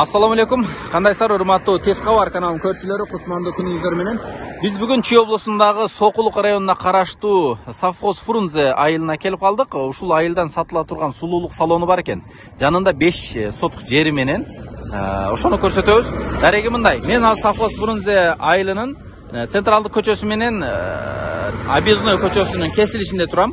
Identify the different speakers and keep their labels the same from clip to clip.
Speaker 1: алейкум қандайсыздар құрметті тез хабар көрүүчүлөрү кутмандуу құтманды менен биз бүгін чүй облусундагы сокулук районуна караштуу совхоз фрунзе айылына келип қалдық ушул айылдан сатыла турган сулуулук салону бар экен жанында беш соток жери менен э, ошону көрсөтөбүз дареги мындай мен азыр совхоз фрунзе айылынын э, централдык көчөсү менен э, объездной көчөсүнүн кесилишинде турам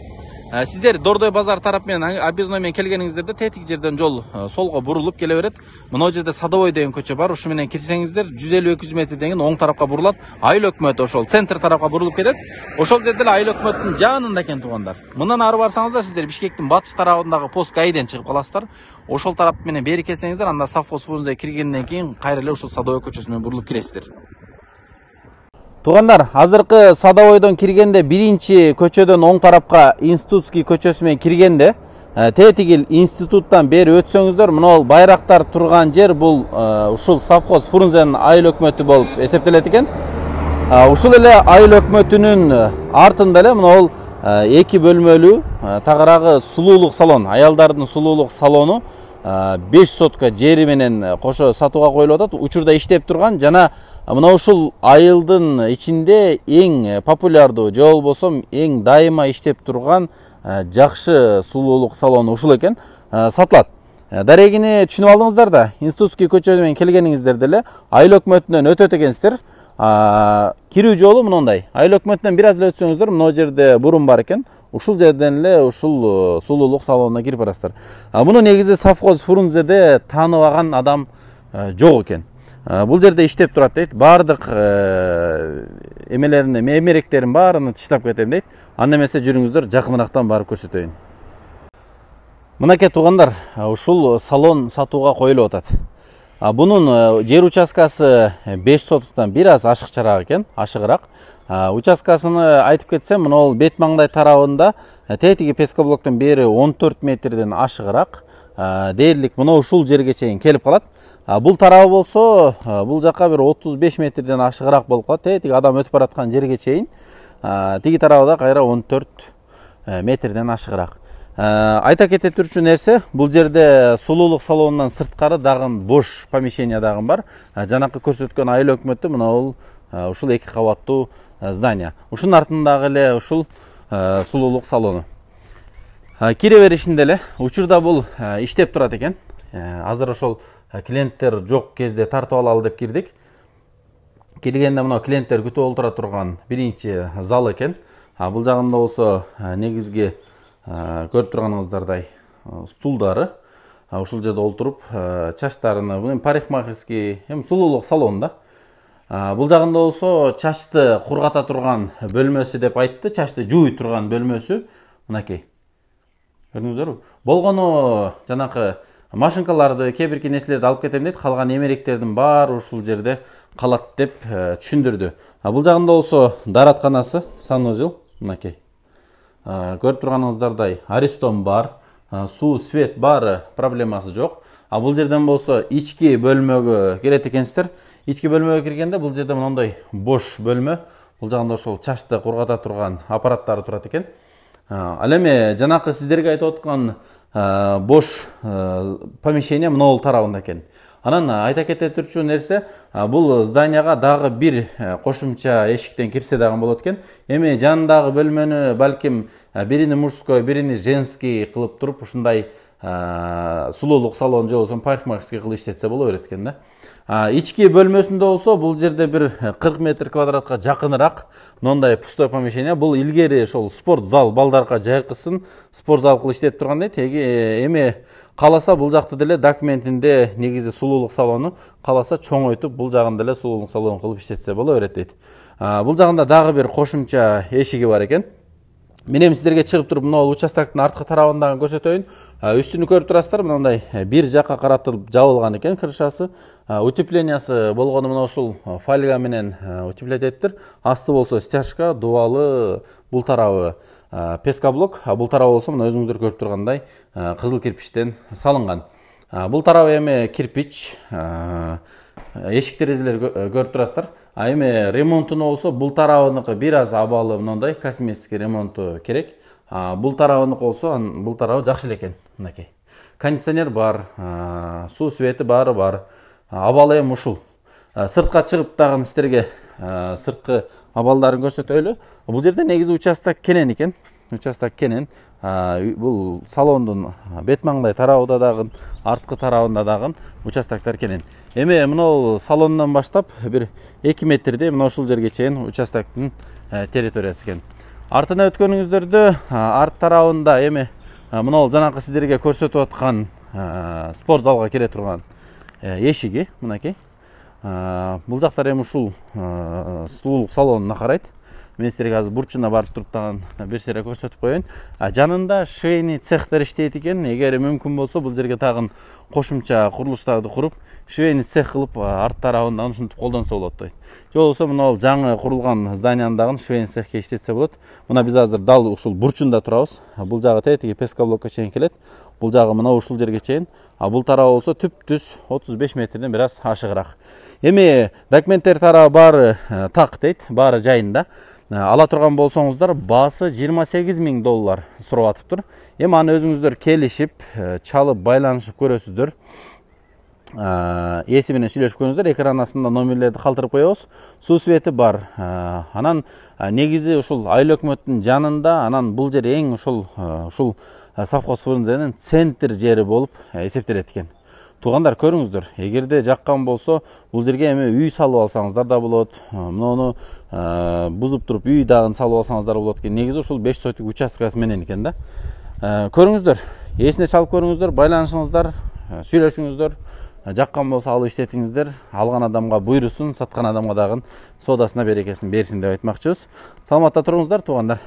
Speaker 1: ә, э, сіздер дордой базар тарапымен объездноймен келгеніңіздерде тетік жерден жол ә, э, солға бұрылып келе береді мынау жерде садовой деген көше бар менен кирсеңиздер жүз элүү эки жүз метрден кийин оң тарапка бурулат айыл өкмөт ошол центр тарапка бурулуп кетет ошол жерде эле айыл өкмөттүн жанында экен туугандар мындан ары барсаңыздар сиздер бишкектин батыш тарабындагы пост гаиден чыгып каласыздар ошол тарап менен бери келсеңиздер анда совхоз фунза киргенден кийин кайра эле ушул садовой көчөсүнөн бурулуп киресиздер Туғандар, азырқы Садовойдан кіргенде бірінші көчөдөн оң тарапқа Институтский көчесімен кіргенде э, тетігіл институттан бері өтсөңүздөр мұна ол байрақтар тұрған жер бұл ұшыл э, совхоз фрунзенин айыл өкмөтү болып эсептелет Ұшыл э, ушул эле айыл өкмөтүнүн артында эле мұна ол эки бөлмөлүү тагыраагы сулуулук салон аялдардың сулуулук салону беш сотка жери менен э, кошо сатууга коюлуп атат учурда иштеп турган жана э, мына ушул айылдын ичинде эң э, популярдуу же болбосо эң дайыма иштеп турган жакшы сулуулук салону ушул экен сатылат дарегини түшүнүп алдыңыздар да институтский көчө менен келгениңиздерде эле айыл өкмөтүнөн өтөт экенсиздер кирүү жолу мындай айыл өкмөтүнөн бир аз эле өтсөңүздөр мына жерде бурум бар экен ушул жерден эле ушул э, сулуулук салонуна кирип барасыздар муну негизи совхоз фрунзеде тааныбаган адам э, жок экен э, бул жерде иштеп турат дейт баардык эмелерин эмеректерин баарын тыштап кетем дейт анда эмесе жүрүңүздөр жакыныраактан барып көрсөтөйүн мынакей туугандар ушул салон сатууга коюлуп атат бұның э, жер учаскасы 5 э, сотықтан біраз ашық шарақ екен ашығырақ Участкасыны айтып кетсем мына ол бет маңдай тарабында э, тетиги пескоблоктан бери 14 метрден ашығырақ дээрлик мына ушул жерге чейин келип калат бул тарабы болсо бұл жака бир 35 метрден ашығырақ болуп калат тетиги адам өтіп бараткан жерге чейин тиги тарабы да кайра 14 метрден ашығырақ Э, айта кете кететүрчү нерсе бул жерде сулуулук салонунан сырткары дагы бош помещение дагы бар э, жанакы көрсөткөн айыл өкмөтү мына бул э, ушул эки кабаттуу здание ушунун артындагы эле ушул сулуулук салону кире беришинде эле учурда бул иштеп турат экен азыр ошол клиенттер жок кезде тартып алалы деп кирдик келгенде мына клиенттер күтүп олтура турган биринчи зал экен бул жагында болсо негизги көрүп турганыңыздардай стулдары ушул жерде олтуруп чачтарын эми парикмахерский эми сулуулук салон да бул жагында болсо чачты кургата турган бөлмөсү деп айтты чачты жууй турган бөлмөсү мынакей көрдүңүздөрбү болгону жанакы машинкаларды кээ бирки нерселерди алып кетем дейт калган эмеректердин баары ушул жерде калат деп э, түшүндүрдү бул жагында болсо дааратканасы санузел мынакей Э, көріп тұрғаныңыздардай аристом бар э, су свет бары проблемасы жоқ а бұл жерден болса ички бөлмөгө кирет экенсиздер ички бөлмөгө киргенде бұл жерде мынандай бош бөлмө бұл жағында ошол чачты кургата турган аппараттары турат экен э, ал эми жанакы сиздерге айтып аткан бош помещение мынобул тарабында экен анан айта кете турчу нерсе бул зданияга дагы бир э, кошумча эшиктен кирсе дагы болот экен эми жанындагы бөлмөнү балким бирини мужской бирини женский кылып туруп ушундай ә, сұлулық салоны же болсо парикмахерский кылып иштетсе боло берет экен да ички бөлмөсүндө болсо бул жерде бір кырк метр квадратқа жақынырақ мындай пустой помещение бул илгери ошол спорт зал балдарга жайкысын спорт зал кылып иштетип тургандай дейт эми кааласа бул жакты деле документинде негизи сулуулук салону кааласа чоңойтуп бул жагын деле сулуулук салону кылып иштетсе боло берет дейт бул жагында дагы бир кошумча эшиги бар экен мен эми сіздерге чыгып туруп мына участоктун арткы тарабындагы көрсөтөйүн э, үстүнү көрүп турасыздар мынандай э, бир жакка каратып жабылган экен крышасы э, утеплениясы болгону мына ушул фольга менен утеплять этиптир асты болсо стяжка дубалы бул тарабы пескоблок бул тарабы болсо мына өзүңүздөр көрүп тургандай кызыл кирпичтен салынган бул тарабы эми кирпич эшик терезелер э, көрүп турасыздар а эми ремонтуна болсо бул тарабыныкы бир аз абалы мындай косметический ремонту э, керек бул тарабыныкы болсо анын бул тарабы жакшы эле экен мынакей кондиционер бар э, суу свети баары бар абалы эми ушул сыртка чыгып дагы сиздерге сырткы абалдарын көрсөтөлү бул жерде негизи участок кенен экен участок кенен бұл салондун бет маңдай тарабында дагы арткы тарабында дагы участоктор келген эми мынау салондон баштап бир эки метрдей мына ушул жерге чейин участоктун территориясы экен артына өткөнүңүздөрдө арт тарабында эми ол жанакы сиздерге көрсөтүп аткан спорт залга кире турган эшиги мынакей бул жактар эми ушул сулуулук салонуна карайт мен сиздерге азыр бурчуна барып туруп дагы бир сыйра көрсөтүп коеюн жанында швейный цехтер иштейт экен эгер мүмкүн болсо бул жерге дагы кошумча курулуштарды куруп швейный цех кылып арт тарабын дагы ушинтип колдонсо болот дейт же болбосо мына бул жаңы курулган зданияны дагы швейный цехке иштетсе болот мына биз азыр дал ушул бурчунда турабыз бул жагы тетиги песка пескоблокко чейин келет бул жагы мына ушул жерге чейин а бул тарабы болсо түз отуз беш метрден бир аз ашыгыраак эми документтер тарабы баары так дейт баары жайында Ә, ала тұрған болсаңыздар басы 28 мың доллар атып тұр Емі аны өзіңіздер келишип ә, чалып байланышып көресіздер. ээси ә, менен сүйлөшүп көрүңүздөр экран астында номерлерди калтырып коебуз бар анан негізі ушул айыл өкмөттүн жанында анан бұл жер ең ушул ушул совхоз фрунзенин центр жері болып эсептелет экен туғандар көріңіздер егерде жаққан болса бұл жерге эми үй салып алсаңыздар да болот мыноону бузуп туруп үй дагы салып алсаңыздар болот экен негизи ушул беш сотик участкасы менен экен да көріңіздер эсине салып көріңіздер байланышыңыздар сүйлөшүңүздөр жаққан болса алып иштетиңиздер алған адамға буйрусун сатқан адамға дагы соодасына берекесин берсин деп айтмакчыбыз саламатта туруңуздар туугандар